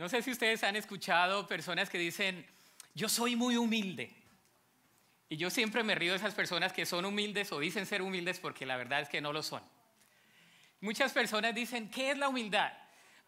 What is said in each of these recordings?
No sé si ustedes han escuchado personas que dicen, yo soy muy humilde. Y yo siempre me río de esas personas que son humildes o dicen ser humildes porque la verdad es que no lo son. Muchas personas dicen, ¿qué es la humildad?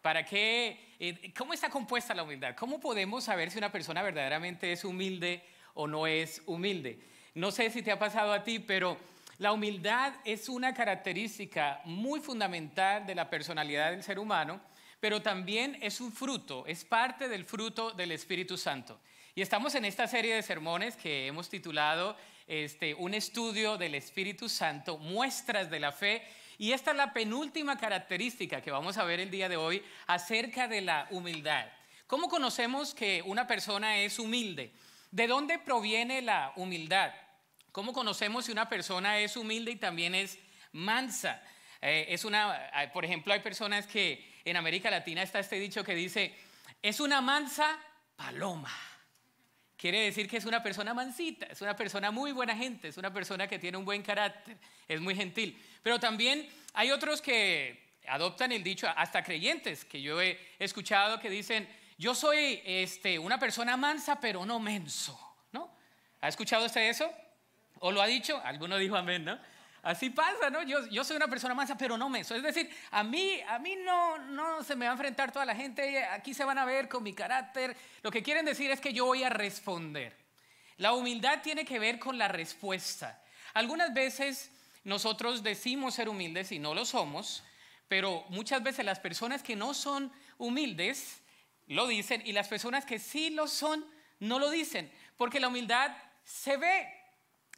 ¿Para qué? Eh, ¿Cómo está compuesta la humildad? ¿Cómo podemos saber si una persona verdaderamente es humilde o no es humilde? No sé si te ha pasado a ti, pero la humildad es una característica muy fundamental de la personalidad del ser humano pero también es un fruto, es parte del fruto del Espíritu Santo. Y estamos en esta serie de sermones que hemos titulado este, Un estudio del Espíritu Santo, muestras de la fe. Y esta es la penúltima característica que vamos a ver el día de hoy acerca de la humildad. ¿Cómo conocemos que una persona es humilde? ¿De dónde proviene la humildad? ¿Cómo conocemos si una persona es humilde y también es mansa? Eh, es una, eh, por ejemplo, hay personas que en América Latina está este dicho que dice, es una mansa paloma. Quiere decir que es una persona mansita, es una persona muy buena gente, es una persona que tiene un buen carácter, es muy gentil. Pero también hay otros que adoptan el dicho, hasta creyentes, que yo he escuchado que dicen, yo soy este, una persona mansa, pero no menso. ¿No? ¿Ha escuchado usted eso? ¿O lo ha dicho? Alguno dijo amén, ¿no? así pasa, ¿no? Yo, soy una persona mansa, pero no menso. Es decir, a mí, a mí no, no se me va a enfrentar toda la gente, aquí se van a ver con mi carácter. Lo que quieren decir es que yo voy a responder. La humildad tiene que ver con la respuesta. Algunas veces nosotros decimos ser humildes y no lo somos, pero muchas veces las personas que no son humildes lo dicen y las personas que sí lo son no lo dicen, porque la humildad se ve.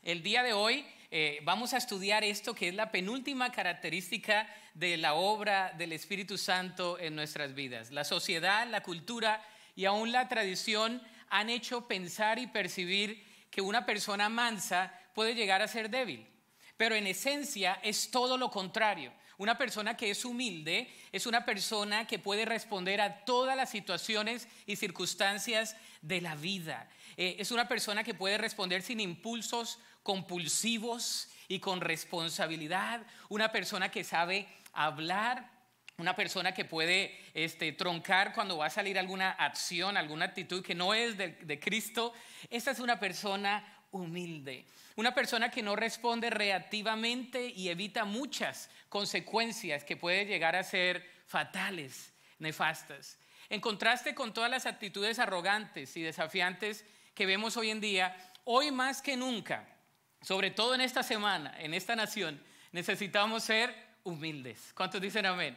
El día de hoy eh, vamos a estudiar esto que es la penúltima característica de la obra del Espíritu Santo en nuestras vidas. La sociedad, la cultura y aún la tradición han hecho pensar y percibir que una persona mansa puede llegar a ser débil, pero en esencia es todo lo contrario. Una persona que es humilde es una persona que puede responder a todas las situaciones y circunstancias de la vida. Eh, es una persona que puede responder sin impulsos compulsivos y con responsabilidad, una persona que sabe hablar, una persona que puede este, troncar cuando va a salir alguna acción, alguna actitud que no es de, Cristo. Esta es una persona humilde, una persona que no responde reactivamente y evita muchas consecuencias que pueden llegar a ser fatales, nefastas. En contraste con todas las actitudes arrogantes y desafiantes que vemos hoy en día, hoy más que nunca sobre todo en esta semana, en esta nación, necesitamos ser humildes. ¿Cuántos dicen amén?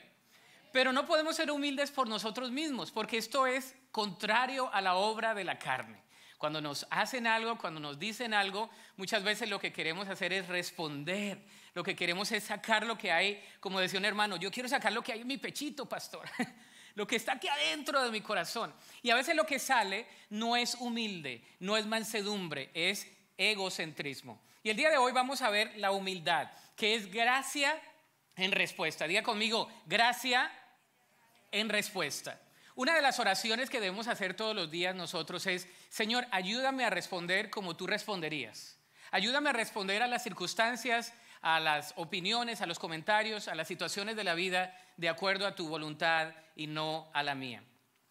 Pero no podemos ser humildes por nosotros mismos, porque esto es contrario a la obra de la carne. Cuando nos hacen algo, cuando nos dicen algo, muchas veces lo que queremos hacer es responder. Lo que queremos es sacar lo que hay, como decía un hermano, yo quiero sacar lo que hay en mi pechito, pastor. lo que está aquí adentro de mi corazón. Y a veces lo que sale no es humilde, no es mansedumbre, es egocentrismo. Y el día de hoy vamos a ver la humildad, que es gracia en respuesta. Diga conmigo, gracia en respuesta. Una de las oraciones que debemos hacer todos los días nosotros es, Señor, ayúdame a responder como tú responderías. Ayúdame a responder a las circunstancias, a las opiniones, a los comentarios, a las situaciones de la vida, de acuerdo a tu voluntad y no a la mía.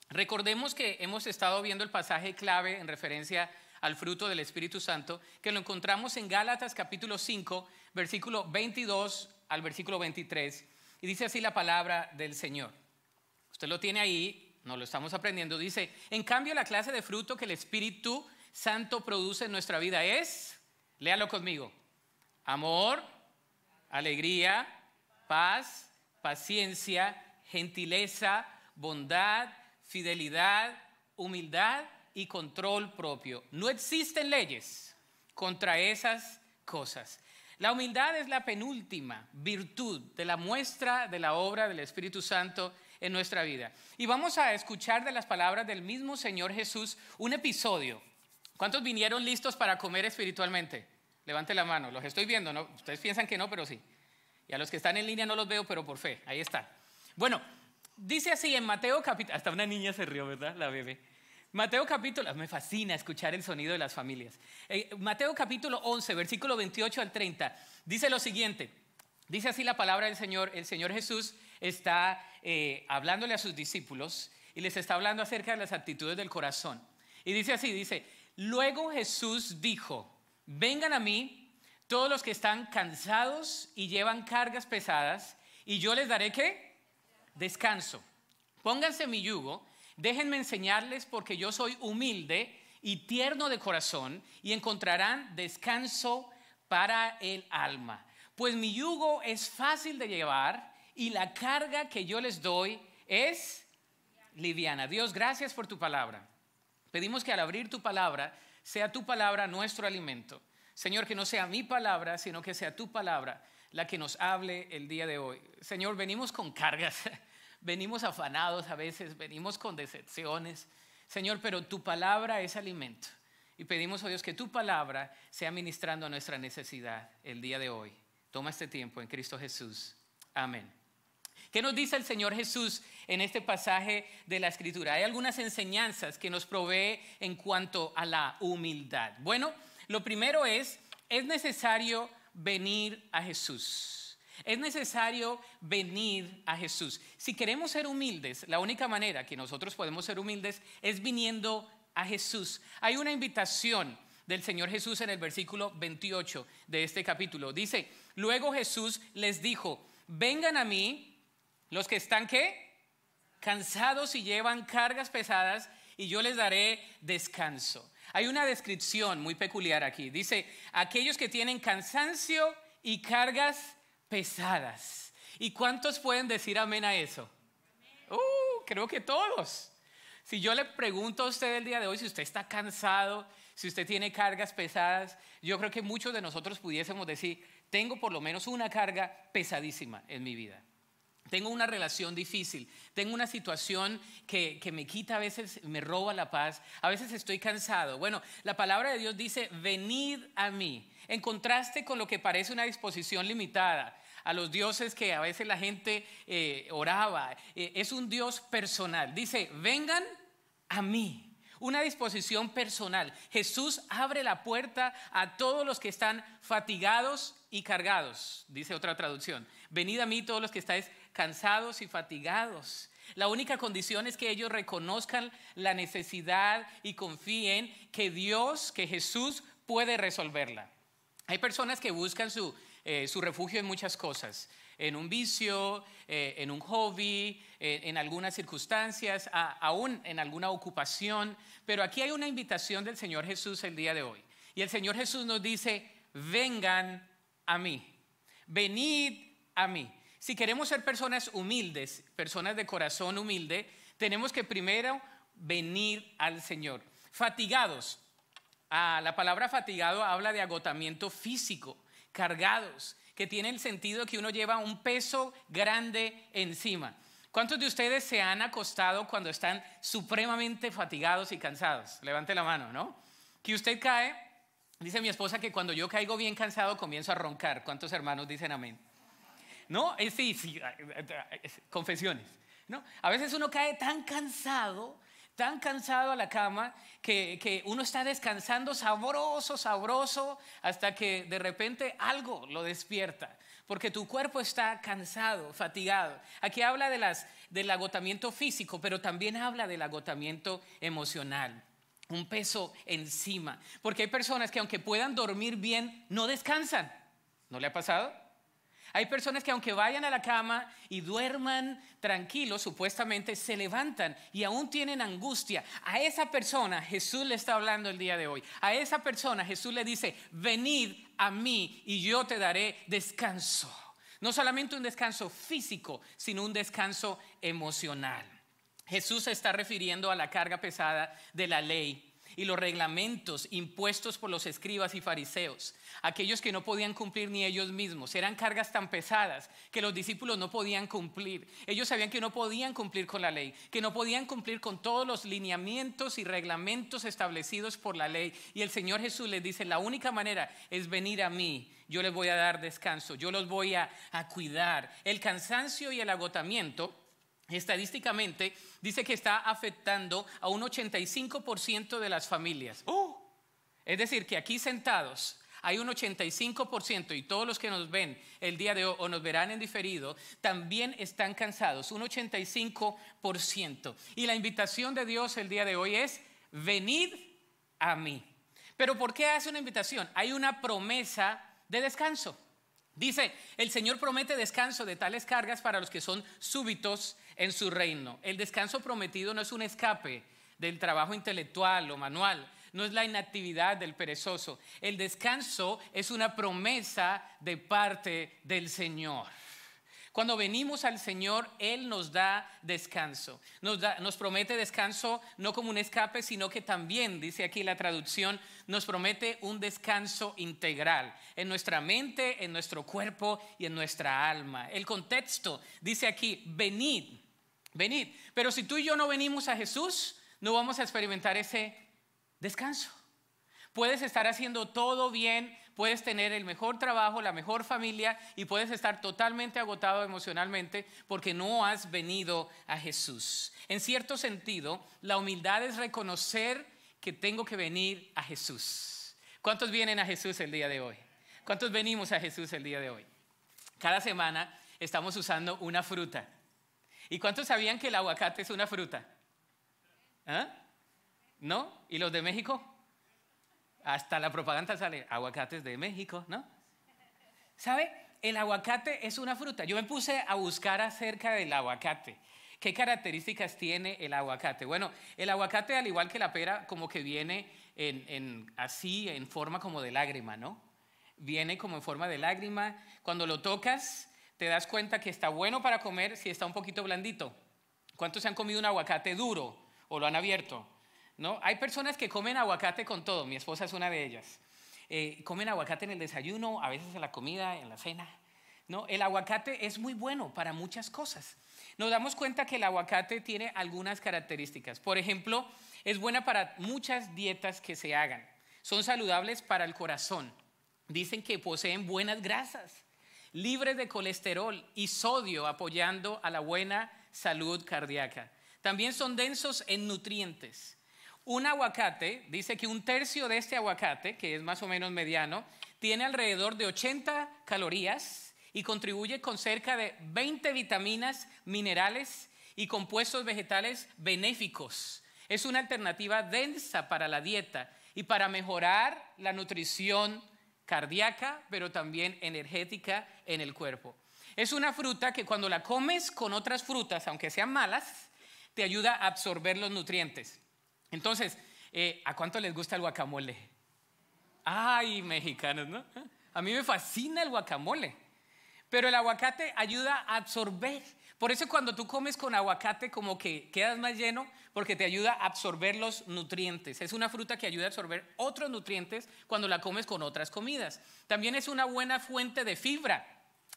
Recordemos que hemos estado viendo el pasaje clave en referencia a al fruto del Espíritu Santo, que lo encontramos en Gálatas capítulo 5, versículo 22 al versículo 23, y dice así la palabra del Señor. Usted lo tiene ahí, no lo estamos aprendiendo, dice, en cambio la clase de fruto que el Espíritu Santo produce en nuestra vida es, léalo conmigo, amor, alegría, paz, paciencia, gentileza, bondad, fidelidad, humildad y control propio. No existen leyes contra esas cosas. La humildad es la penúltima virtud de la muestra de la obra del Espíritu Santo en nuestra vida. Y vamos a escuchar de las palabras del mismo Señor Jesús un episodio. ¿Cuántos vinieron listos para comer espiritualmente? Levante la mano, los estoy viendo, ¿no? Ustedes piensan que no, pero sí. Y a los que están en línea no los veo, pero por fe, ahí está. Bueno, dice así en Mateo capítulo, hasta una niña se rió, ¿verdad? La bebé. Mateo capítulo, me fascina escuchar el sonido de las familias. Eh, Mateo capítulo 11, versículo 28 al 30, dice lo siguiente. Dice así la palabra del Señor. El Señor Jesús está eh, hablándole a sus discípulos y les está hablando acerca de las actitudes del corazón. Y dice así, dice, luego Jesús dijo, vengan a mí todos los que están cansados y llevan cargas pesadas, y yo les daré qué? Descanso. Pónganse mi yugo Déjenme enseñarles porque yo soy humilde y tierno de corazón y encontrarán descanso para el alma. Pues mi yugo es fácil de llevar y la carga que yo les doy es liviana. Dios, gracias por tu palabra. Pedimos que al abrir tu palabra sea tu palabra nuestro alimento. Señor, que no sea mi palabra, sino que sea tu palabra la que nos hable el día de hoy. Señor, venimos con cargas. venimos afanados a veces, venimos con decepciones. Señor, pero tu palabra es alimento. Y pedimos, a oh Dios, que tu palabra sea ministrando a nuestra necesidad el día de hoy. Toma este tiempo en Cristo Jesús. Amén. ¿Qué nos dice el Señor Jesús en este pasaje de la Escritura? Hay algunas enseñanzas que nos provee en cuanto a la humildad. Bueno, lo primero es, es necesario venir a Jesús. Es necesario venir a Jesús. Si queremos ser humildes, la única manera que nosotros podemos ser humildes es viniendo a Jesús. Hay una invitación del Señor Jesús en el versículo 28 de este capítulo. Dice, luego Jesús les dijo, vengan a mí los que están qué? Cansados y llevan cargas pesadas y yo les daré descanso. Hay una descripción muy peculiar aquí. Dice, aquellos que tienen cansancio y cargas pesadas. ¿Y cuántos pueden decir amén a eso? Uh, creo que todos. Si yo le pregunto a usted el día de hoy si usted está cansado, si usted tiene cargas pesadas, yo creo que muchos de nosotros pudiésemos decir, tengo por lo menos una carga pesadísima en mi vida. Tengo una relación difícil, tengo una situación que, que, me quita, a veces me roba la paz, a veces estoy cansado. Bueno, la palabra de Dios dice, venid a mí, en contraste con lo que parece una disposición limitada a los dioses que a veces la gente eh, oraba. Eh, es un Dios personal. Dice, vengan a mí. Una disposición personal. Jesús abre la puerta a todos los que están fatigados y cargados, dice otra traducción. Venid a mí todos los que estáis cansados y fatigados. La única condición es que ellos reconozcan la necesidad y confíen que Dios, que Jesús puede resolverla. Hay personas que buscan su, eh, refugio en muchas cosas, en un vicio, eh, en un hobby, eh, en algunas circunstancias, aún en alguna ocupación, pero aquí hay una invitación del Señor Jesús el día de hoy. Y el Señor Jesús nos dice, vengan a mí, venid a mí. Si queremos ser personas humildes, personas de corazón humilde, tenemos que primero venir al Señor. Fatigados. Ah, la palabra fatigado habla de agotamiento físico, cargados, que tiene el sentido que uno lleva un peso grande encima. ¿Cuántos de ustedes se han acostado cuando están supremamente fatigados y cansados? Levante la mano, ¿no? Que usted cae, dice mi esposa que cuando yo caigo bien cansado comienzo a roncar. ¿Cuántos hermanos dicen amén? ¿no? Eh, sí, sí, eh, eh, confesiones. ¿no? A veces uno cae tan cansado, tan cansado a la cama, que, uno está descansando sabroso, sabroso, hasta que de repente algo lo despierta porque tu cuerpo está cansado, fatigado. Aquí habla de las, del agotamiento físico, pero también habla del agotamiento emocional. Un peso encima. Porque hay personas que aunque puedan dormir bien, no descansan. ¿No le ha pasado? Hay personas que aunque vayan a la cama y duerman tranquilos, supuestamente, se levantan y aún tienen angustia. A esa persona Jesús le está hablando el día de hoy. A esa persona Jesús le dice, venid a mí y yo te daré descanso. No solamente un descanso físico, sino un descanso emocional. Jesús se está refiriendo a la carga pesada de la ley y los reglamentos impuestos por los escribas y fariseos, aquellos que no podían cumplir ni ellos mismos. Eran cargas tan pesadas que los discípulos no podían cumplir. Ellos sabían que no podían cumplir con la ley, que no podían cumplir con todos los lineamientos y reglamentos establecidos por la ley. Y el Señor Jesús les dice, la única manera es venir a mí, yo les voy a dar descanso, yo los voy a, a cuidar. El cansancio y el agotamiento estadísticamente dice que está afectando a un 85% de las familias. ¡Uh! es decir, que aquí sentados hay un 85% y todos los que nos ven el día de hoy o nos verán en diferido, también están cansados, un 85%. Y la invitación de Dios el día de hoy es, venid a mí. Pero ¿por qué hace una invitación? Hay una promesa de descanso. Dice, el Señor promete descanso de tales cargas para los que son súbitos en su reino. El descanso prometido no es un escape del trabajo intelectual o manual, no es la inactividad del perezoso. El descanso es una promesa de parte del Señor. Cuando venimos al Señor, Él nos da descanso. Nos, da, nos, promete descanso no como un escape, sino que también, dice aquí la traducción, nos promete un descanso integral en nuestra mente, en nuestro cuerpo y en nuestra alma. El contexto dice aquí, venid venir Pero si tú y yo no venimos a Jesús, no vamos a experimentar ese descanso. Puedes estar haciendo todo bien, puedes tener el mejor trabajo, la mejor familia y puedes estar totalmente agotado emocionalmente porque no has venido a Jesús. En cierto sentido, la humildad es reconocer que tengo que venir a Jesús. ¿Cuántos vienen a Jesús el día de hoy? ¿Cuántos venimos a Jesús el día de hoy? Cada semana estamos usando una fruta. ¿Y cuántos sabían que el aguacate es una fruta? ¿Ah? ¿No? ¿Y los de México? Hasta la propaganda sale, aguacates de México, ¿no? ¿Sabe? El aguacate es una fruta. Yo me puse a buscar acerca del aguacate. ¿Qué características tiene el aguacate? Bueno, el aguacate, al igual que la pera, como que viene así, en forma como de lágrima, ¿no? Viene como en forma de lágrima. Cuando lo tocas, te das cuenta que está bueno para comer si está un poquito blandito. ¿Cuántos se han comido un aguacate duro o lo han abierto? ¿No? Hay personas que comen aguacate con todo, mi esposa es una de ellas. Eh, comen aguacate en el desayuno, a veces en la comida, en la cena. ¿No? El aguacate es muy bueno para muchas cosas. Nos damos cuenta que el aguacate tiene algunas características. Por ejemplo, es buena para muchas dietas que se hagan. Son saludables para el corazón. Dicen que poseen buenas grasas libres de colesterol y sodio, apoyando a la buena salud cardíaca. También son densos en nutrientes. Un aguacate, dice que un tercio de este aguacate, que es más o menos mediano, tiene alrededor de 80 calorías y contribuye con cerca de 20 vitaminas, minerales y compuestos vegetales benéficos. Es una alternativa densa para la dieta y para mejorar la nutrición cardíaca, pero también energética en el cuerpo. Es una fruta que cuando la comes con otras frutas, aunque sean malas, te ayuda a absorber los nutrientes. Entonces, eh, ¿a cuánto les gusta el guacamole? Ay, mexicanos, ¿no? A mí me fascina el guacamole. Pero el aguacate ayuda a absorber. Por eso cuando tú comes con aguacate como que quedas más lleno porque te ayuda a absorber los nutrientes. Es una fruta que ayuda a absorber otros nutrientes cuando la comes con otras comidas. También es una buena fuente de fibra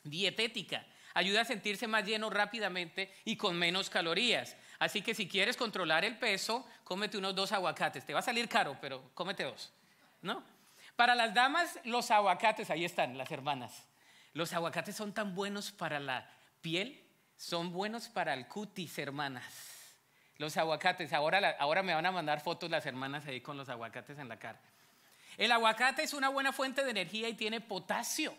dietética. Ayuda a sentirse más lleno rápidamente y con menos calorías. Así que si quieres controlar el peso, cómete unos dos aguacates. Te va a salir caro, pero cómete dos. ¿No? Para las damas, los aguacates, ahí están las hermanas. Los aguacates son tan buenos para la piel, son buenos para el cutis, hermanas. Los aguacates, ahora, ahora me van a mandar fotos las hermanas ahí con los aguacates en la cara. El aguacate es una buena fuente de energía y tiene potasio,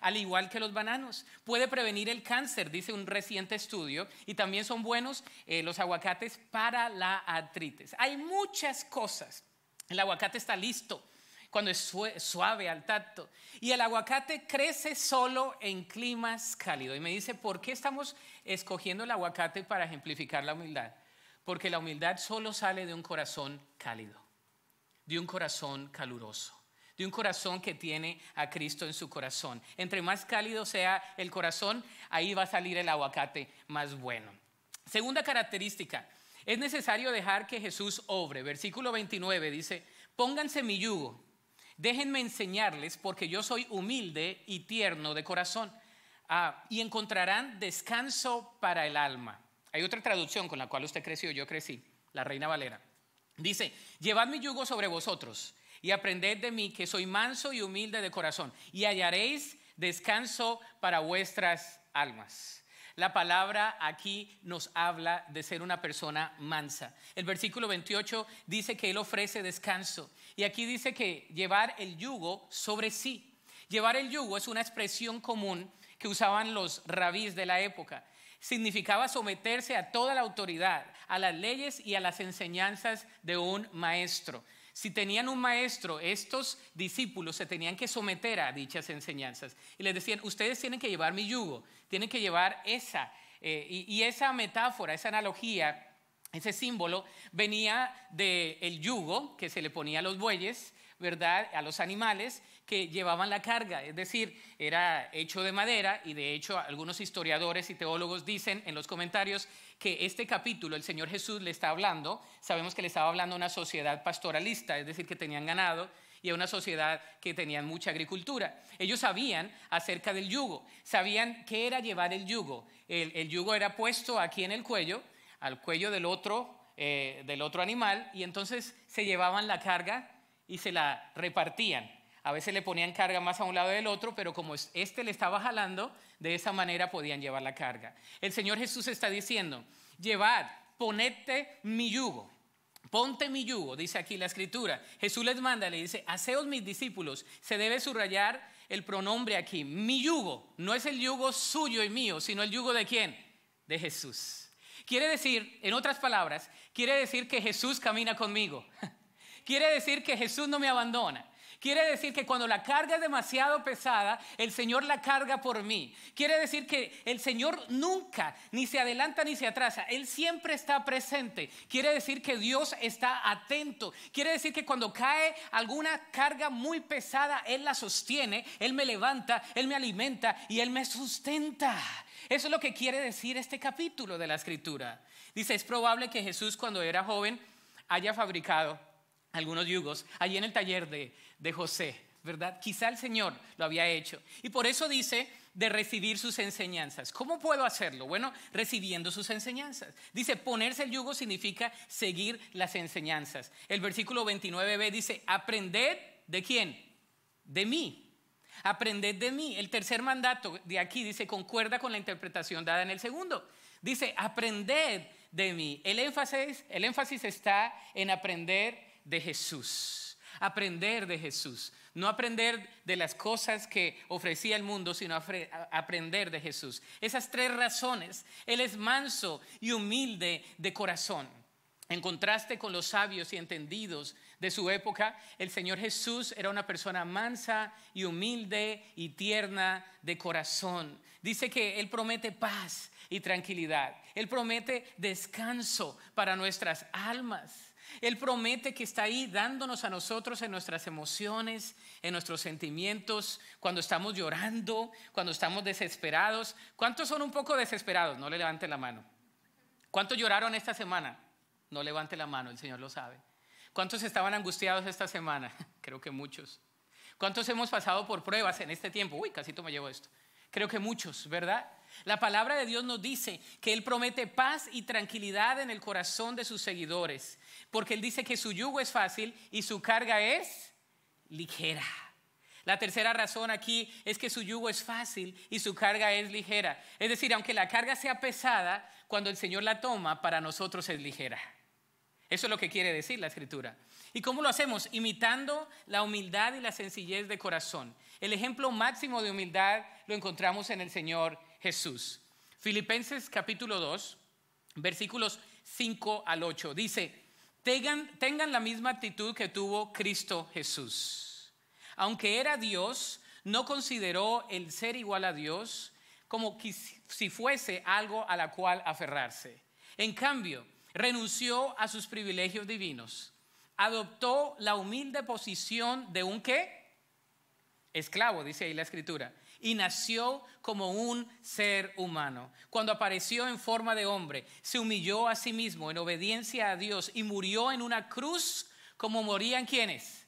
al igual que los bananos. Puede prevenir el cáncer, dice un reciente estudio, y también son buenos eh, los aguacates para la artritis. Hay muchas cosas. El aguacate está listo cuando es suave al tacto. Y el aguacate crece solo en climas cálidos. Y me dice, ¿por qué estamos escogiendo el aguacate para ejemplificar la humildad? Porque la humildad solo sale de un corazón cálido, de un corazón caluroso de un corazón que tiene a Cristo en su corazón. Entre más cálido sea el corazón, ahí va a salir el aguacate más bueno. Segunda característica, es necesario dejar que Jesús obre. Versículo 29 dice, pónganse mi yugo Déjenme enseñarles porque yo soy humilde y tierno de corazón. Ah, y encontrarán descanso para el alma. Hay otra traducción con la cual usted creció, yo crecí, la Reina Valera. Dice, llevad mi yugo sobre vosotros y aprended de mí que soy manso y humilde de corazón y hallaréis descanso para vuestras almas. La palabra aquí nos habla de ser una persona mansa. El versículo 28 dice que Él ofrece descanso. Y aquí dice que llevar el yugo sobre sí. Llevar el yugo es una expresión común que usaban los rabíes de la época. Significaba someterse a toda la autoridad, a las leyes y a las enseñanzas de un maestro. Si tenían un maestro, estos discípulos se tenían que someter a dichas enseñanzas. Y les decían, ustedes tienen que llevar mi yugo, tienen que llevar esa. Eh, y, esa metáfora, esa analogía, ese símbolo venía del yugo que se le ponía a los bueyes, ¿verdad? A los animales que llevaban la carga, es decir, era hecho de madera y de hecho algunos historiadores y teólogos dicen en los comentarios que este capítulo el Señor Jesús le está hablando, sabemos que le estaba hablando a una sociedad pastoralista, es decir, que tenían ganado, y a una sociedad que tenían mucha agricultura. Ellos sabían acerca del yugo, sabían qué era llevar el yugo. El, yugo era puesto aquí en el cuello, al cuello del otro, eh, del otro animal, y entonces se llevaban la carga y se la repartían. A veces le ponían carga más a un lado del otro, pero como este le estaba jalando, de esa manera podían llevar la carga. El Señor Jesús está diciendo, llevad, ponete mi yugo. Ponte mi yugo, dice aquí la escritura. Jesús les manda, le dice, haceos mis discípulos. Se debe subrayar el pronombre aquí, mi yugo. No es el yugo suyo y mío, sino el yugo de quién? De Jesús. Quiere decir, en otras palabras, quiere decir que Jesús camina conmigo. quiere decir que Jesús no me abandona. Quiere decir que cuando la carga es demasiado pesada, el Señor la carga por mí. Quiere decir que el Señor nunca, ni se adelanta ni se atrasa. Él siempre está presente. Quiere decir que Dios está atento. Quiere decir que cuando cae alguna carga muy pesada, Él la sostiene, Él me levanta, Él me alimenta y Él me sustenta. Eso es lo que quiere decir este capítulo de la escritura. Dice, es probable que Jesús cuando era joven haya fabricado algunos yugos, allí en el taller de, José, ¿verdad? Quizá el Señor lo había hecho. Y por eso dice de recibir sus enseñanzas. ¿Cómo puedo hacerlo? Bueno, recibiendo sus enseñanzas. Dice, ponerse el yugo significa seguir las enseñanzas. El versículo 29b dice, aprended de quién? De mí. Aprended de mí. El tercer mandato de aquí dice, concuerda con la interpretación dada en el segundo. Dice, aprended de mí. El énfasis, el énfasis está en aprender de Jesús, aprender de Jesús, no aprender de las cosas que ofrecía el mundo, sino aprender de Jesús. Esas tres razones, Él es manso y humilde de corazón. En contraste con los sabios y entendidos de su época, el Señor Jesús era una persona mansa y humilde y tierna de corazón. Dice que Él promete paz y tranquilidad. Él promete descanso para nuestras almas. Él promete que está ahí dándonos a nosotros en nuestras emociones, en nuestros sentimientos, cuando estamos llorando, cuando estamos desesperados. ¿Cuántos son un poco desesperados? No le levanten la mano. ¿Cuántos lloraron esta semana? No levante la mano, el Señor lo sabe. ¿Cuántos estaban angustiados esta semana? Creo que muchos. ¿Cuántos hemos pasado por pruebas en este tiempo? Uy, casito me llevo esto. Creo que muchos, ¿verdad? La palabra de Dios nos dice que Él promete paz y tranquilidad en el corazón de sus seguidores, porque Él dice que su yugo es fácil y su carga es ligera. La tercera razón aquí es que su yugo es fácil y su carga es ligera. Es decir, aunque la carga sea pesada, cuando el Señor la toma, para nosotros es ligera. Eso es lo que quiere decir la escritura. ¿Y cómo lo hacemos? Imitando la humildad y la sencillez de corazón. El ejemplo máximo de humildad lo encontramos en el Señor Jesús. Filipenses capítulo 2, versículos 5 al 8. Dice, tengan, tengan la misma actitud que tuvo Cristo Jesús. Aunque era Dios, no consideró el ser igual a Dios como si fuese algo a la cual aferrarse. En cambio, renunció a sus privilegios divinos, adoptó la humilde posición de un que Esclavo, dice ahí la escritura, y nació como un ser humano. Cuando apareció en forma de hombre, se humilló a sí mismo en obediencia a Dios y murió en una cruz como morían quienes?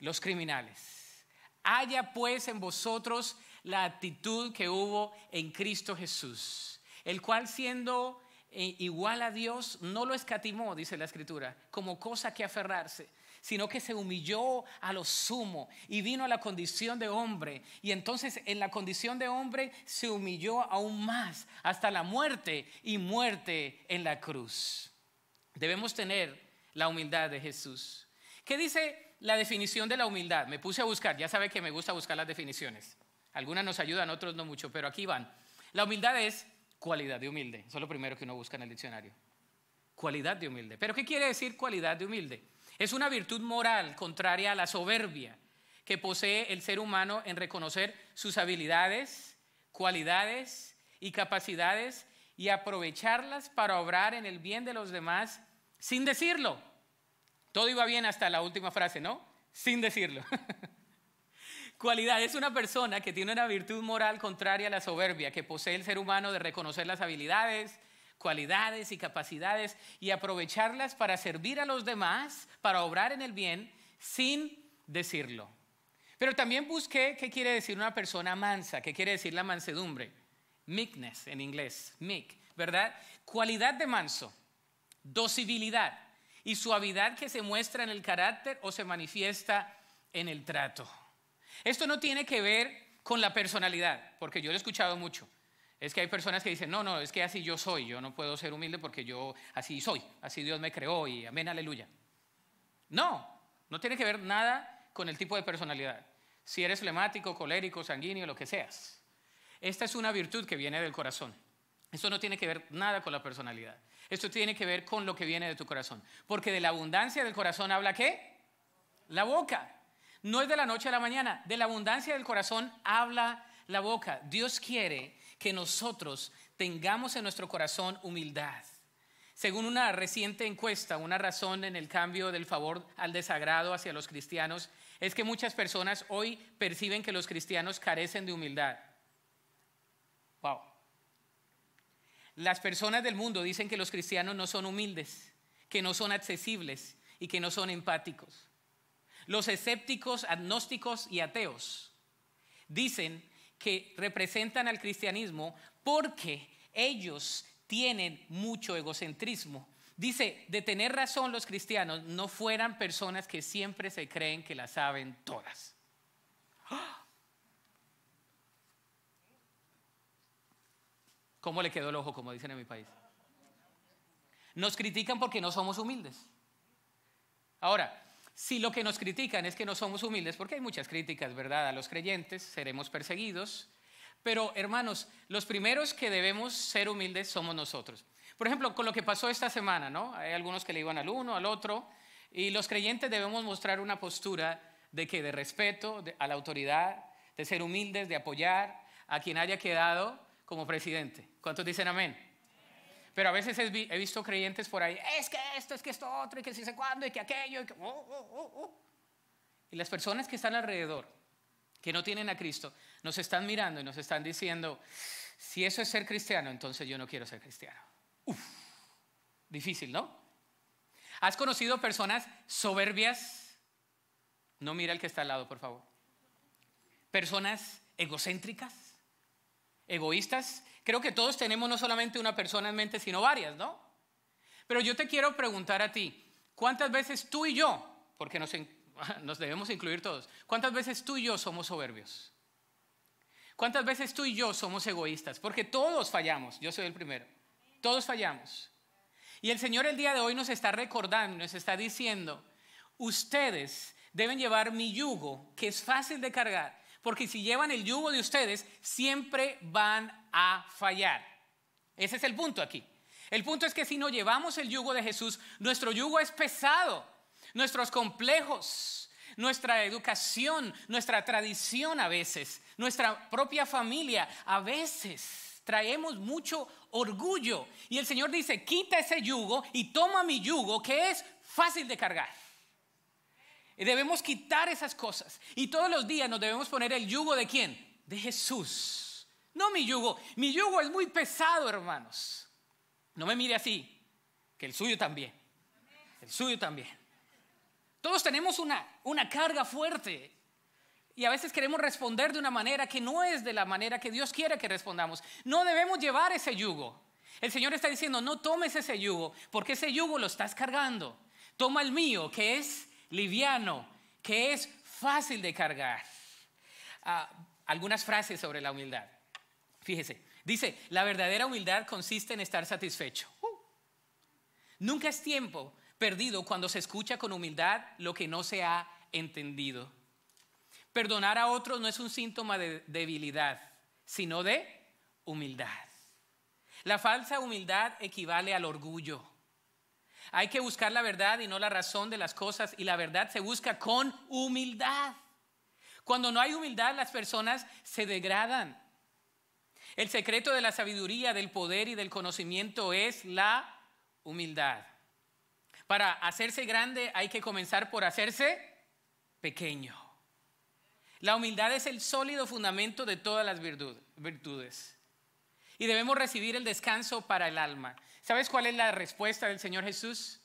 Los criminales. Haya pues en vosotros la actitud que hubo en Cristo Jesús, el cual siendo eh, igual a Dios no lo escatimó, dice la escritura, como cosa que aferrarse sino que se humilló a lo sumo y vino a la condición de hombre. Y entonces en la condición de hombre se humilló aún más hasta la muerte y muerte en la cruz. Debemos tener la humildad de Jesús. ¿Qué dice la definición de la humildad? Me puse a buscar, ya sabe que me gusta buscar las definiciones. Algunas nos ayudan, otros no mucho, pero aquí van. La humildad es cualidad de humilde. Eso es lo primero que uno busca en el diccionario. Cualidad de humilde. ¿Pero qué quiere decir cualidad de humilde? Es una virtud moral contraria a la soberbia que posee el ser humano en reconocer sus habilidades, cualidades y capacidades y aprovecharlas para obrar en el bien de los demás sin decirlo. Todo iba bien hasta la última frase, ¿no? Sin decirlo. Cualidad es una persona que tiene una virtud moral contraria a la soberbia que posee el ser humano de reconocer las habilidades, cualidades y capacidades y aprovecharlas para servir a los demás, para obrar en el bien, sin decirlo. Pero también busqué qué quiere decir una persona mansa, qué quiere decir la mansedumbre. Meekness en inglés, meek, ¿verdad? Cualidad de manso, docibilidad y suavidad que se muestra en el carácter o se manifiesta en el trato. Esto no tiene que ver con la personalidad, porque yo lo he escuchado mucho. Es que hay personas que dicen, no, no, es que así yo soy, yo no puedo ser humilde porque yo así soy, así Dios me creó y amén, aleluya. No, no tiene que ver nada con el tipo de personalidad. Si eres flemático, colérico, sanguíneo, lo que seas. Esta es una virtud que viene del corazón. Esto no tiene que ver nada con la personalidad. Esto tiene que ver con lo que viene de tu corazón. Porque de la abundancia del corazón habla qué? La boca. No es de la noche a la mañana. De la abundancia del corazón habla la boca. Dios quiere que nosotros tengamos en nuestro corazón humildad. Según una reciente encuesta, una razón en el cambio del favor al desagrado hacia los cristianos es que muchas personas hoy perciben que los cristianos carecen de humildad. Wow. Las personas del mundo dicen que los cristianos no son humildes, que no son accesibles y que no son empáticos. Los escépticos, agnósticos y ateos dicen que representan al cristianismo porque ellos tienen mucho egocentrismo. Dice, de tener razón los cristianos no fueran personas que siempre se creen que las saben todas. ¿Cómo le quedó el ojo, como dicen en mi país? Nos critican porque no somos humildes. Ahora, si lo que nos critican es que no somos humildes, porque hay muchas críticas, ¿verdad? A los creyentes seremos perseguidos. Pero hermanos, los primeros que debemos ser humildes somos nosotros. Por ejemplo, con lo que pasó esta semana, ¿no? Hay algunos que le iban al uno, al otro, y los creyentes debemos mostrar una postura de que de respeto a la autoridad, de ser humildes, de apoyar a quien haya quedado como presidente. ¿Cuántos dicen amén? Pero a veces he visto creyentes por ahí, es que esto, es que esto otro, y que si sé cuándo, y que aquello, y que... Oh, oh, oh, y las personas que están alrededor, que no tienen a Cristo, nos están mirando y nos están diciendo, si eso es ser cristiano, entonces yo no quiero ser cristiano. Uf, difícil, ¿no? ¿Has conocido personas soberbias? No mira el que está al lado, por favor. Personas egocéntricas, egoístas, Creo que todos tenemos no solamente una persona en mente, sino varias, ¿no? Pero yo te quiero preguntar a ti, ¿cuántas veces tú y yo, porque nos, nos debemos incluir todos, cuántas veces tú y yo somos soberbios? ¿Cuántas veces tú y yo somos egoístas? Porque todos fallamos, yo soy el primero, todos fallamos. Y el Señor el día de hoy nos está recordando, nos está diciendo, ustedes deben llevar mi yugo, que es fácil de cargar, porque si llevan el yugo de ustedes, siempre van a fallar. Ese es el punto aquí. El punto es que si no llevamos el yugo de Jesús, nuestro yugo es pesado, nuestros complejos, nuestra educación, nuestra tradición a veces, nuestra propia familia a veces. Traemos mucho orgullo. Y el Señor dice, quita ese yugo y toma mi yugo que es fácil de cargar. Debemos quitar esas cosas. Y todos los días nos debemos poner el yugo de quién? De Jesús. No mi yugo. Mi yugo es muy pesado, hermanos. No me mire así, que el suyo también. El suyo también. Todos tenemos una, una carga fuerte y a veces queremos responder de una manera que no es de la manera que Dios quiere que respondamos. No debemos llevar ese yugo. El Señor está diciendo, no tomes ese yugo, porque ese yugo lo estás cargando. Toma el mío, que es liviano, que es fácil de cargar. Ah, algunas frases sobre la humildad. Fíjese, dice, la verdadera humildad consiste en estar satisfecho. Uh. Nunca es tiempo perdido cuando se escucha con humildad lo que no se ha entendido. Perdonar a otros no es un síntoma de debilidad, sino de humildad. La falsa humildad equivale al orgullo. Hay que buscar la verdad y no la razón de las cosas y la verdad se busca con humildad. Cuando no hay humildad las personas se degradan. El secreto de la sabiduría, del poder y del conocimiento es la humildad. Para hacerse grande hay que comenzar por hacerse pequeño. La humildad es el sólido fundamento de todas las virtudes y debemos recibir el descanso para el alma. ¿Sabes cuál es la respuesta del Señor Jesús?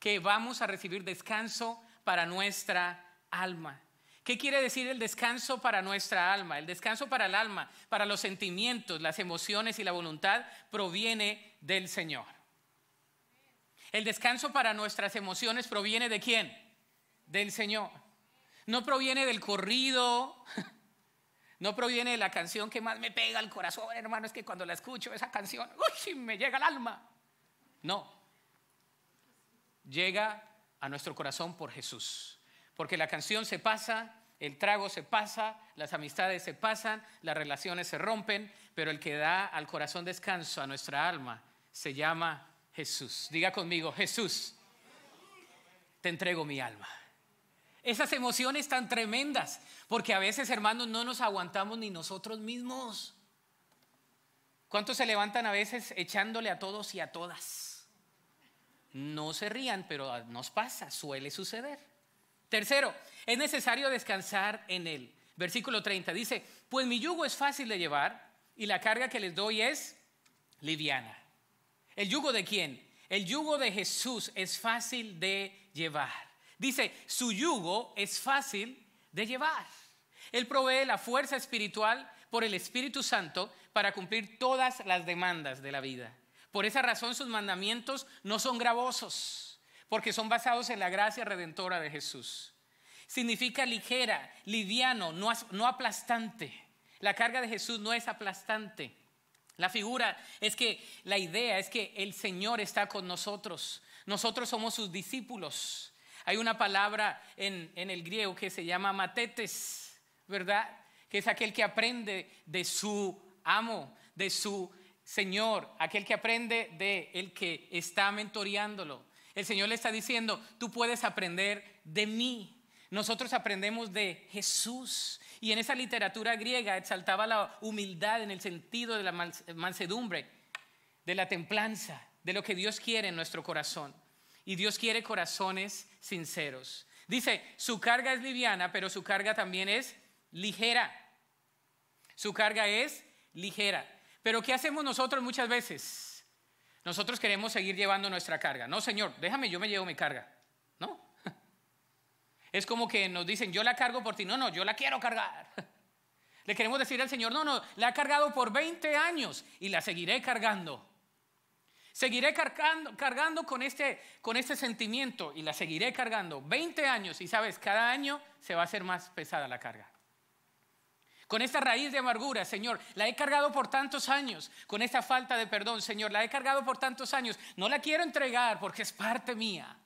Que vamos a recibir descanso para nuestra alma. ¿Qué quiere decir el descanso para nuestra alma? El descanso para el alma, para los sentimientos, las emociones y la voluntad proviene del Señor. El descanso para nuestras emociones proviene de quién? Del Señor. No proviene del corrido, no proviene de la canción que más me pega al corazón, hermano, es que cuando la escucho esa canción, uy, me llega al alma. No. Llega a nuestro corazón por Jesús. Porque la canción se pasa, el trago se pasa, las amistades se pasan, las relaciones se rompen, pero el que da al corazón descanso, a nuestra alma, se llama Jesús. Diga conmigo, Jesús, te entrego mi alma. Esas emociones tan tremendas, porque a veces, hermanos, no nos aguantamos ni nosotros mismos. ¿Cuántos se levantan a veces echándole a todos y a todas? No se rían, pero ah, nos pasa, suele suceder. Tercero, es necesario descansar en Él. Versículo 30 dice, pues mi yugo es fácil de llevar y la carga que les doy es liviana. ¿El yugo de quién? El yugo de Jesús es fácil de llevar. Dice, su yugo es fácil de llevar. Él provee la fuerza espiritual por el Espíritu Santo para cumplir todas las demandas de la vida. Por esa razón sus mandamientos no son gravosos, porque son basados en la gracia redentora de Jesús. Significa ligera, liviano, no, aplastante. La carga de Jesús no es aplastante. La figura es que la idea es que el Señor está con nosotros. Nosotros somos sus discípulos. Hay una palabra en, en, el griego que se llama matetes, ¿verdad? Que es aquel que aprende de su amo, de su Señor, aquel que aprende de el que está mentoreándolo. El Señor le está diciendo, tú puedes aprender de mí. Nosotros aprendemos de Jesús. Y en esa literatura griega exaltaba la humildad en el sentido de la mansedumbre, de la templanza, de lo que Dios quiere en nuestro corazón. Y Dios quiere corazones sinceros. Dice, su carga es liviana, pero su carga también es ligera. Su carga es ligera. Pero ¿qué hacemos nosotros muchas veces? Nosotros queremos seguir llevando nuestra carga. No, Señor, déjame, yo me llevo mi carga. No. Es como que nos dicen, yo la cargo por ti. No, no, yo la quiero cargar. Le queremos decir al Señor, no, no, la ha cargado por 20 años y la seguiré cargando. Seguiré cargando, con, este, con este sentimiento y la seguiré cargando 20 años y sabes, cada año se va a hacer más pesada la carga con esta raíz de amargura, Señor. La he cargado por tantos años, con esta falta de perdón, Señor. La he cargado por tantos años. No la quiero entregar porque es parte mía.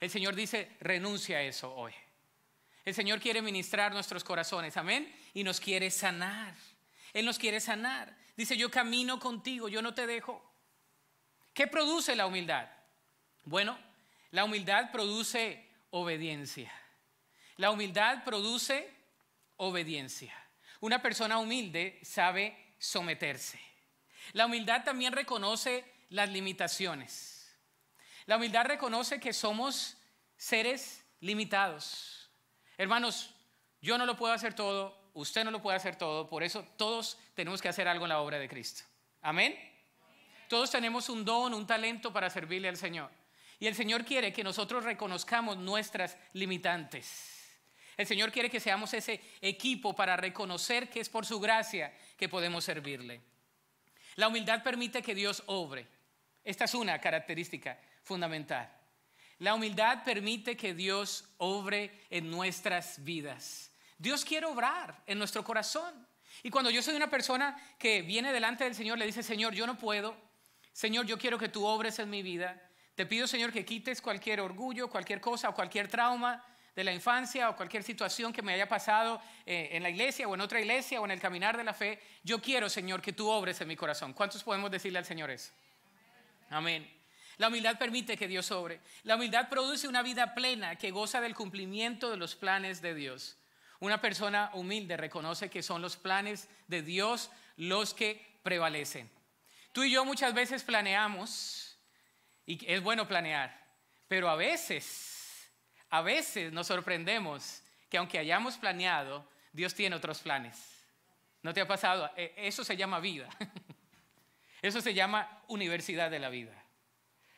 El Señor dice, renuncia a eso hoy. El Señor quiere ministrar nuestros corazones, amén, y nos quiere sanar. Él nos quiere sanar. Dice, yo camino contigo, yo no te dejo. ¿Qué produce la humildad? Bueno, la humildad produce obediencia. La humildad produce obediencia. Una persona humilde sabe someterse. La humildad también reconoce las limitaciones. La humildad reconoce que somos seres limitados. Hermanos, yo no lo puedo hacer todo, usted no lo puede hacer todo, por eso todos tenemos que hacer algo en la obra de Cristo. Amén. Todos tenemos un don, un talento para servirle al Señor. Y el Señor quiere que nosotros reconozcamos nuestras limitantes. El Señor quiere que seamos ese equipo para reconocer que es por su gracia que podemos servirle. La humildad permite que Dios obre. Esta es una característica fundamental. La humildad permite que Dios obre en nuestras vidas. Dios quiere obrar en nuestro corazón. Y cuando yo soy una persona que viene delante del Señor, le dice, Señor, yo no puedo. Señor, yo quiero que tú obres en mi vida. Te pido, Señor, que quites cualquier orgullo, cualquier cosa o cualquier trauma de la infancia o cualquier situación que me haya pasado eh, en la iglesia o en otra iglesia o en el caminar de la fe, yo quiero, Señor, que tú obres en mi corazón. ¿Cuántos podemos decirle al Señor eso? Amén. La humildad permite que Dios obre. La humildad produce una vida plena que goza del cumplimiento de los planes de Dios. Una persona humilde reconoce que son los planes de Dios los que prevalecen. Tú y yo muchas veces planeamos, y es bueno planear, pero a veces a veces nos sorprendemos que aunque hayamos planeado, Dios tiene otros planes. ¿No te ha pasado? E, eso se llama vida. Eso se llama universidad de la vida.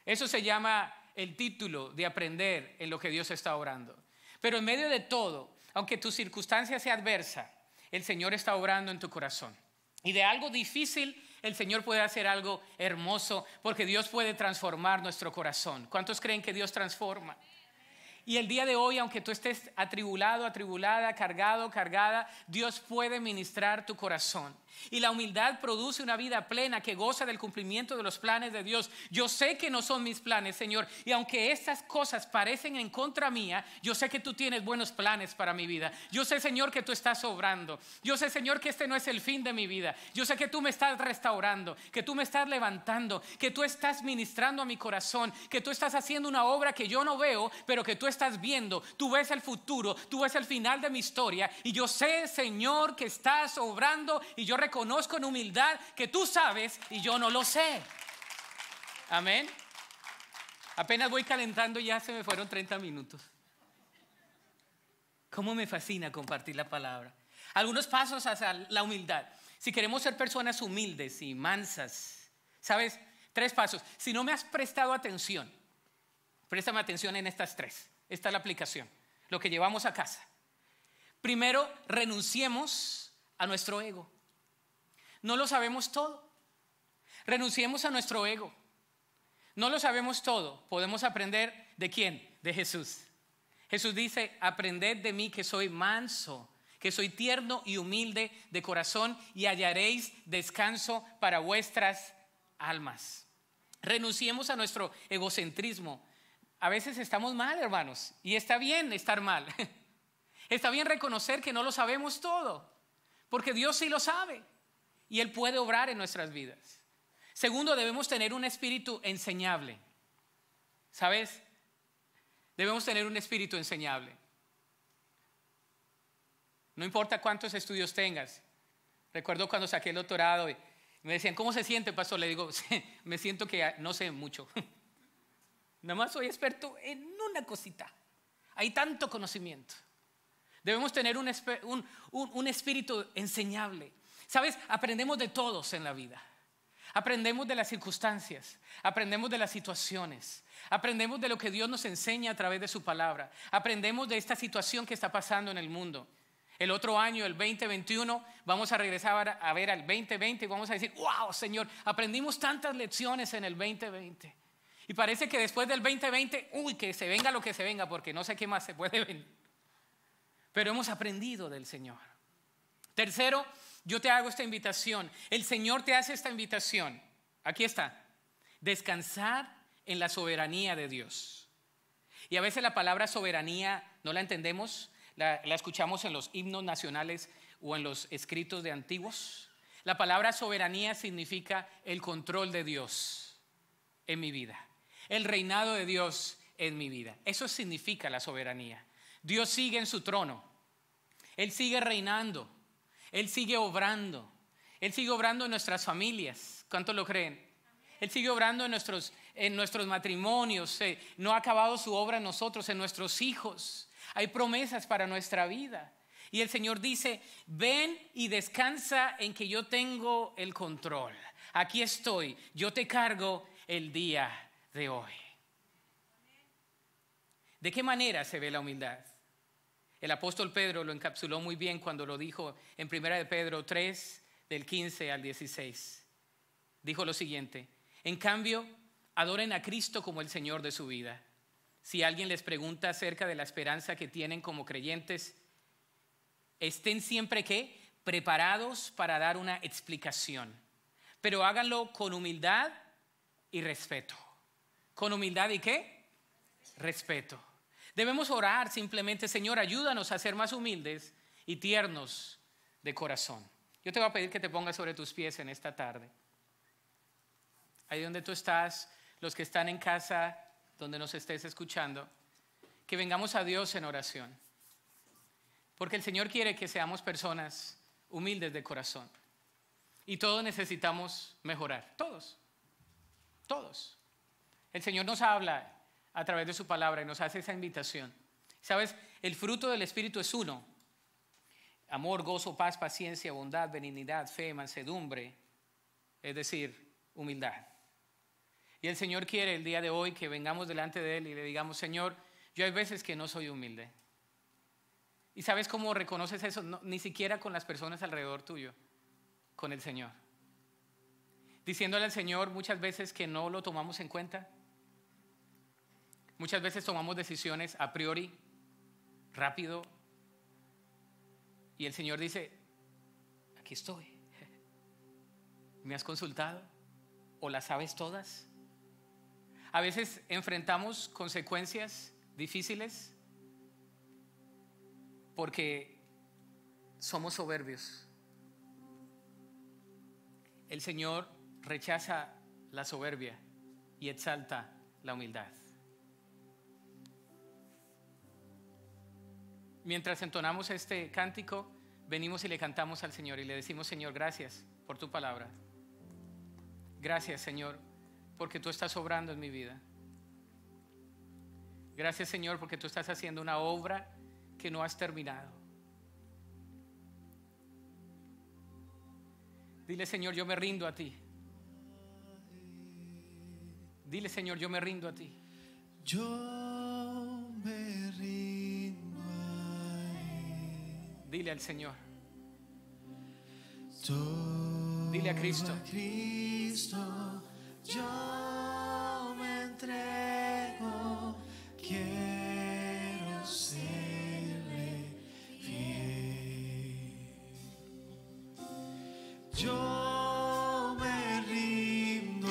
Eso se llama el título de aprender en lo que Dios está obrando. Pero en medio de todo, aunque tu circunstancia sea adversa, el Señor está obrando en tu corazón. Y de algo difícil, el Señor puede hacer algo hermoso, porque Dios puede transformar nuestro corazón. ¿Cuántos creen que Dios transforma? Y el día de hoy, aunque tú estés atribulado, atribulada, cargado, cargada, Dios puede ministrar tu corazón. Y la humildad produce una vida plena que goza del cumplimiento de los planes de Dios. Yo sé que no son mis planes, Señor. Y aunque estas cosas parecen en contra mía, yo sé que tú tienes buenos planes para mi vida. Yo sé, Señor, que tú estás obrando. Yo sé, Señor, que este no es el fin de mi vida. Yo sé que tú me estás restaurando, que tú me estás levantando, que tú estás ministrando a mi corazón, que tú estás haciendo una obra que yo no veo, pero que tú estás viendo. Tú ves el futuro, tú ves el final de mi historia. Y yo sé, Señor, que estás obrando y yo reconozco en humildad que tú sabes y yo no lo sé. Amén. Apenas voy calentando y ya se me fueron 30 minutos. ¿Cómo me fascina compartir la palabra? Algunos pasos hacia la humildad. Si queremos ser personas humildes y mansas, ¿sabes? Tres pasos. Si no me has prestado atención, préstame atención en estas tres. Esta es la aplicación, lo que llevamos a casa. Primero, renunciemos a nuestro ego. No lo sabemos todo. Renunciemos a nuestro ego. No lo sabemos todo. Podemos aprender de quién? De Jesús. Jesús dice, aprended de mí que soy manso, que soy tierno y humilde de corazón y hallaréis descanso para vuestras almas. Renunciemos a nuestro egocentrismo. A veces estamos mal, hermanos, y está bien estar mal. Está bien reconocer que no lo sabemos todo, porque Dios sí lo sabe y Él puede obrar en nuestras vidas. Segundo, debemos tener un espíritu enseñable. ¿Sabes? Debemos tener un espíritu enseñable. No importa cuántos estudios tengas. Recuerdo cuando saqué el doctorado y me decían, ¿cómo se siente, pastor? Le digo, me siento que no sé mucho. Nada más soy experto en una cosita. Hay tanto conocimiento. Debemos tener un, un espíritu enseñable Sabes, aprendemos de todos en la vida. Aprendemos de las circunstancias, aprendemos de las situaciones, aprendemos de lo que Dios nos enseña a través de su palabra, aprendemos de esta situación que está pasando en el mundo. El otro año, el 2021, vamos a regresar a ver al 2020 y vamos a decir, wow, Señor, aprendimos tantas lecciones en el 2020. Y parece que después del 2020, uy, que se venga lo que se venga, porque no sé qué más se puede venir. Pero hemos aprendido del Señor. Tercero, yo te hago esta invitación. El Señor te hace esta invitación. Aquí está. Descansar en la soberanía de Dios. Y a veces la palabra soberanía no la entendemos, la, escuchamos en los himnos nacionales o en los escritos de antiguos. La palabra soberanía significa el control de Dios en mi vida, el reinado de Dios en mi vida. Eso significa la soberanía. Dios sigue en su trono, Él sigue reinando, él sigue obrando. Él sigue obrando en nuestras familias. ¿Cuánto lo creen? Él sigue obrando en nuestros, en nuestros matrimonios. Eh, no ha acabado su obra en nosotros, en nuestros hijos. Hay promesas para nuestra vida. Y el Señor dice, ven y descansa en que yo tengo el control. Aquí estoy, yo te cargo el día de hoy. ¿De qué manera se ve la humildad? El apóstol Pedro lo encapsuló muy bien cuando lo dijo en Primera de Pedro 3, del 15 al 16. Dijo lo siguiente, en cambio, adoren a Cristo como el Señor de su vida. Si alguien les pregunta acerca de la esperanza que tienen como creyentes, estén siempre que preparados para dar una explicación, pero háganlo con humildad y respeto. ¿Con humildad y qué? Respeto. Debemos orar simplemente, Señor, ayúdanos a ser más humildes y tiernos de corazón. Yo te voy a pedir que te pongas sobre tus pies en esta tarde. Ahí donde tú estás, los que están en casa, donde nos estés escuchando, que vengamos a Dios en oración. Porque el Señor quiere que seamos personas humildes de corazón. Y todos necesitamos mejorar, todos, todos. El Señor nos habla a través de su palabra y nos hace esa invitación. Sabes, el fruto del Espíritu es uno. Amor, gozo, paz, paciencia, bondad, benignidad, fe, mansedumbre, es decir, humildad. Y el Señor quiere el día de hoy que vengamos delante de Él y le digamos, Señor, yo hay veces que no soy humilde. ¿Y sabes cómo reconoces eso? ni siquiera con las personas alrededor tuyo, con el Señor. Diciéndole al Señor muchas veces que no lo tomamos en cuenta, Muchas veces tomamos decisiones a priori, rápido, y el Señor dice, aquí estoy. ¿Me has consultado? ¿O las sabes todas? A veces enfrentamos consecuencias difíciles porque somos soberbios. El Señor rechaza la soberbia y exalta la humildad. mientras entonamos este cántico, venimos y le cantamos al Señor y le decimos, Señor, gracias por tu palabra. Gracias, Señor, porque tú estás obrando en mi vida. Gracias, Señor, porque tú estás haciendo una obra que no has terminado. Dile, Señor, yo me rindo a ti. Dile, Señor, yo me rindo a ti. Yo Dile al Señor. Dile a Cristo. Cristo, yo me entrego. Quiero serle fiel. Yo me rindo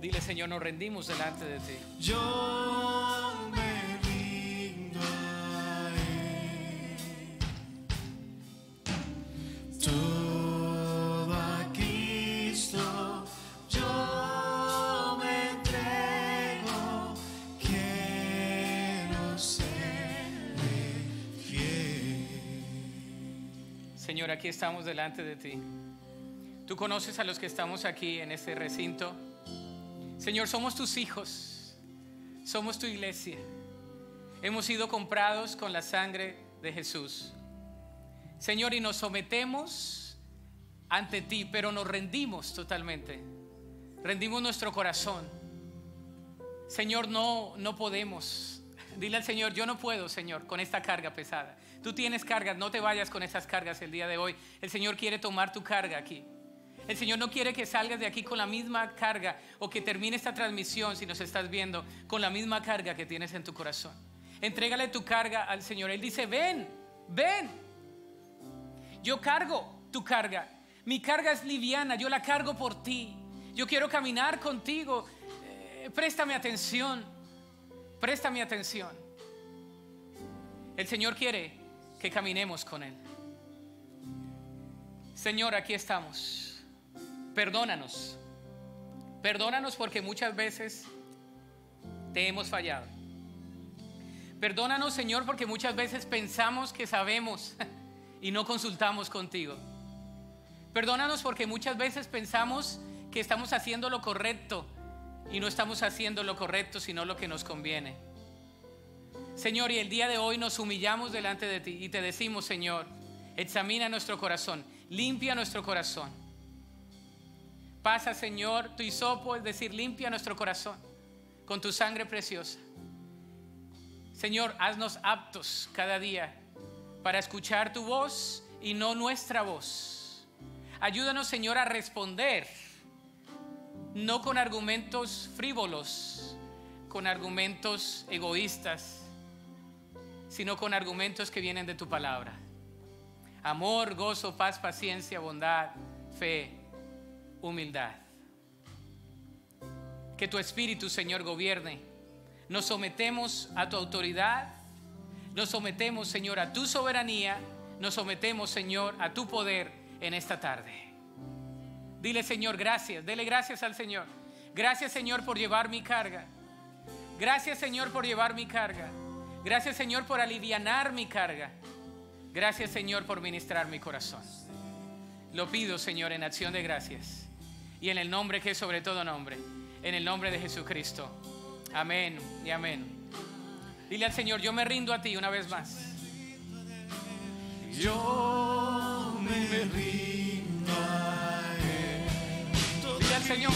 Dile, Señor, nos rendimos delante de ti. Yo Señor, aquí estamos delante de ti. Tú conoces a los que estamos aquí en este recinto. Señor, somos tus hijos, somos tu iglesia. Hemos sido comprados con la sangre de Jesús. Señor, y nos sometemos ante ti, pero nos rendimos totalmente. Rendimos nuestro corazón. Señor, no, no podemos. Dile al Señor, yo no puedo, Señor, con esta carga pesada. Tú tienes cargas, no te vayas con esas cargas el día de hoy. El Señor quiere tomar tu carga aquí. El Señor no quiere que salgas de aquí con la misma carga o que termine esta transmisión, si nos estás viendo, con la misma carga que tienes en tu corazón. Entrégale tu carga al Señor. Él dice, ven, ven. Yo cargo tu carga. Mi carga es liviana, yo la cargo por ti. Yo quiero caminar contigo. Eh, préstame atención. Préstame atención. El Señor quiere que caminemos con Él. Señor, aquí estamos. Perdónanos. Perdónanos porque muchas veces te hemos fallado. Perdónanos, Señor, porque muchas veces pensamos que sabemos y no consultamos contigo. Perdónanos porque muchas veces pensamos que estamos haciendo lo correcto y no estamos haciendo lo correcto, sino lo que nos conviene. Señor, y el día de hoy nos humillamos delante de ti y te decimos, Señor, examina nuestro corazón, limpia nuestro corazón. Pasa, Señor, tu hisopo, es decir, limpia nuestro corazón con tu sangre preciosa. Señor, haznos aptos cada día para escuchar tu voz y no nuestra voz. Ayúdanos, Señor, a responder, no con argumentos frívolos, con argumentos egoístas sino con argumentos que vienen de tu palabra. Amor, gozo, paz, paciencia, bondad, fe, humildad. Que tu espíritu, Señor, gobierne. Nos sometemos a tu autoridad, nos sometemos, Señor, a tu soberanía, nos sometemos, Señor, a tu poder en esta tarde. Dile, Señor, gracias, dele gracias al Señor. Gracias, Señor, por llevar mi carga. Gracias, Señor, por llevar mi carga. Gracias Señor por aliviar mi carga. Gracias Señor por ministrar mi corazón. Lo pido Señor en acción de gracias. Y en el nombre que es sobre todo nombre. En el nombre de Jesucristo. Amén y amén. Dile al Señor, yo me rindo a ti una vez más. Yo me rindo a Dile al Señor.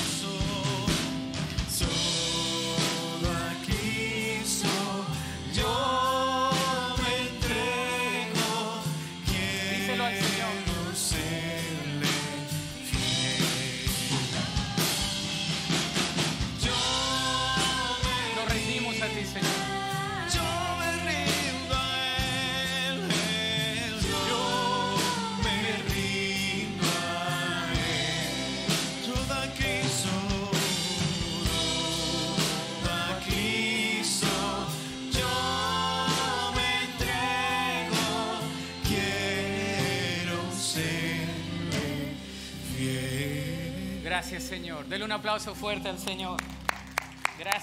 Gracias, Señor. Dele un aplauso fuerte al Señor.